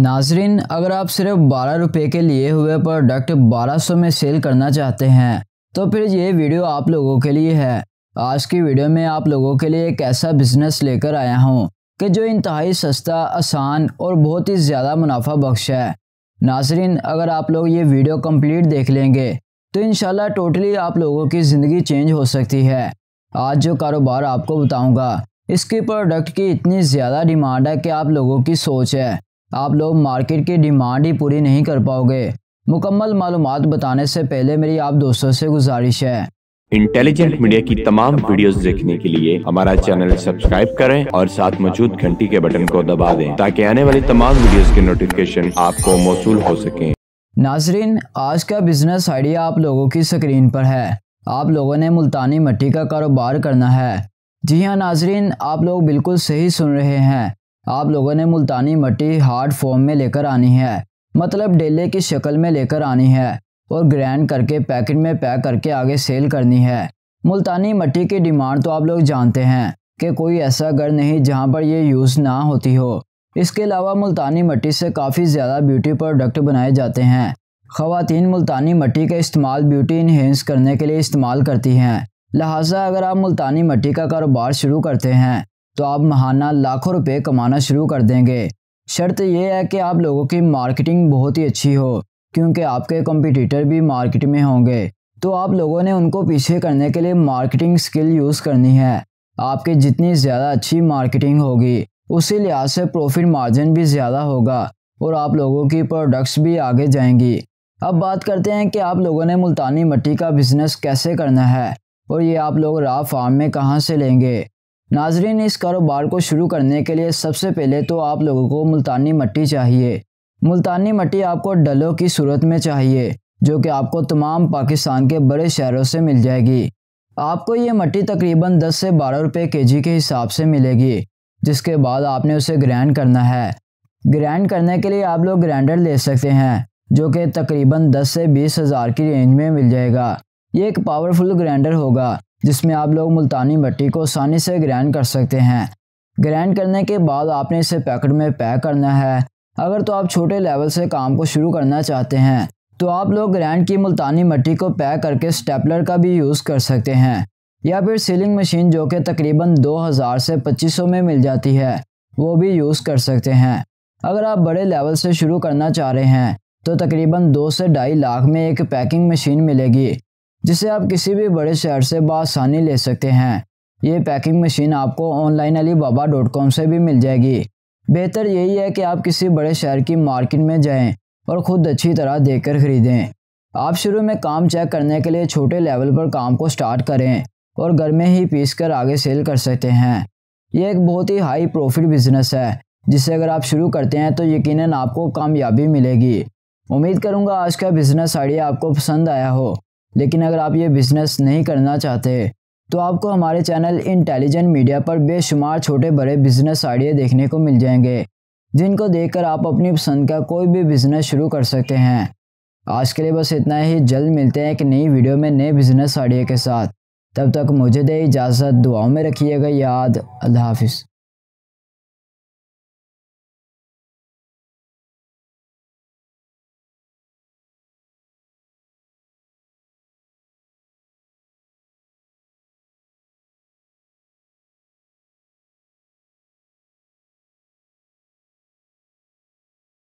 नाजरीन अगर आप सिर्फ बारह रुपये के लिए हुए प्रोडक्ट बारह सौ में सेल करना चाहते हैं तो फिर ये वीडियो आप लोगों के लिए है आज की वीडियो में आप लोगों के लिए एक ऐसा बिजनेस लेकर आया हूँ कि जो इंतहाई सस्ता आसान और बहुत ही ज़्यादा मुनाफा बख्श है नाजरीन अगर आप लोग ये वीडियो कम्प्लीट देख लेंगे तो इन टोटली आप लोगों की ज़िंदगी चेंज हो सकती है आज जो कारोबार आपको बताऊँगा इसके प्रोडक्ट की इतनी ज़्यादा डिमांड है कि आप लोगों की सोच है आप लोग मार्केट की डिमांड ही पूरी नहीं कर पाओगे मुकम्मल मालूम बताने से पहले मेरी आप दोस्तों से गुजारिश है इंटेलिजेंट मीडिया की तमाम वीडियोस देखने के लिए हमारा चैनल सब्सक्राइब करें और साथ मौजूद घंटी के बटन को दबा दें ताकि आने वाली तमाम वीडियोस के नोटिफिकेशन आपको मौसू हो सके नाजरीन आज का बिजनेस आइडिया आप लोगों की स्क्रीन पर है आप लोगों ने मुल्तानी मट्टी का कारोबार करना है जी हाँ नाजरीन आप लोग बिल्कुल सही सुन रहे हैं आप लोगों ने मुल्तानी मट्टी हार्ड फॉर्म में लेकर आनी है मतलब डेले की शक्ल में लेकर आनी है और ग्रैंड करके पैकेट में पैक करके आगे सेल करनी है मुल्तानी मट्टी की डिमांड तो आप लोग जानते हैं कि कोई ऐसा घर नहीं जहां पर यह यूज़ ना होती हो इसके अलावा मुल्तानी मट्टी से काफ़ी ज़्यादा ब्यूटी प्रोडक्ट बनाए जाते हैं ख़वातीन मुल्तानी मट्टी का इस्तेमाल ब्यूटी इन्हेंस करने के लिए इस्तेमाल करती हैं लिहाजा अगर आप मुल्तानी मट्टी का कारोबार शुरू करते हैं तो आप महाना लाखों रुपए कमाना शुरू कर देंगे शर्त यह है कि आप लोगों की मार्केटिंग बहुत ही अच्छी हो क्योंकि आपके कंपटीटर भी मार्केट में होंगे तो आप लोगों ने उनको पीछे करने के लिए मार्केटिंग स्किल यूज़ करनी है आपकी जितनी ज़्यादा अच्छी मार्केटिंग होगी उसी लिहाज से प्रॉफिट मार्जिन भी ज़्यादा होगा और आप लोगों की प्रोडक्ट्स भी आगे जाएंगी अब बात करते हैं कि आप लोगों ने मुल्तानी मट्टी का बिज़नेस कैसे करना है और ये आप लोग रा फार्म में कहाँ से लेंगे नाजरीन इस कारोबार को शुरू करने के लिए सबसे पहले तो आप लोगों को मुल्तानी मट्टी चाहिए मुल्तानी मट्टी आपको डलों की सूरत में चाहिए जो कि आपको तमाम पाकिस्तान के बड़े शहरों से मिल जाएगी आपको ये मट्टी तकरीबन 10 से 12 रुपए केजी के हिसाब से मिलेगी जिसके बाद आपने उसे ग्राइंड करना है ग्राइंड करने के लिए आप लोग ग्राइंडर ले सकते हैं जो कि तकरीबन 10 से बीस हज़ार की रेंज में मिल जाएगा ये एक पावरफुल ग्राइंडर होगा जिसमें आप लोग मुल्तानी मिट्टी को आसानी से ग्रैंड कर सकते हैं ग्रैंड करने के बाद आपने इसे पैकेट में पैक करना है अगर तो आप छोटे लेवल से काम को शुरू करना चाहते हैं तो आप लोग ग्रैंड की मुल्तानी मिट्टी को पैक करके स्टेपलर का भी यूज़ कर सकते हैं या फिर सीलिंग मशीन जो कि तकरीबन 2000 से 2500 में मिल जाती है वो भी यूज़ कर सकते हैं अगर आप बड़े लेवल से शुरू करना चाह रहे हैं तो तकरीबन दो से ढाई लाख में एक पैकिंग मशीन मिलेगी जिसे आप किसी भी बड़े शहर से बसानी ले सकते हैं ये पैकिंग मशीन आपको online Alibaba dot com से भी मिल जाएगी बेहतर यही है कि आप किसी बड़े शहर की मार्केट में जाएं और ख़ुद अच्छी तरह देख कर ख़रीदें आप शुरू में काम चेक करने के लिए छोटे लेवल पर काम को स्टार्ट करें और घर में ही पीस कर आगे सेल कर सकते हैं यह एक बहुत ही हाई प्रॉफिट बिजनेस है जिसे अगर आप शुरू करते हैं तो यकीनन आपको कामयाबी मिलेगी उम्मीद करूंगा आज का बिज़नेस आइडिया आपको पसंद आया हो लेकिन अगर आप ये बिज़नेस नहीं करना चाहते तो आपको हमारे चैनल इंटेलिजेंट मीडिया पर बेशुमार छोटे बड़े बिज़नेस आइडिया देखने को मिल जाएंगे जिनको देखकर आप अपनी पसंद का कोई भी बिज़नेस शुरू कर सकते हैं आज के लिए बस इतना ही जल्द मिलते हैं एक नई वीडियो में नए बिज़नेस आइडिया के साथ तब तक मुझे दे इजाज़त दुआओं में रखिएगा याद अल्लाह हाफिज़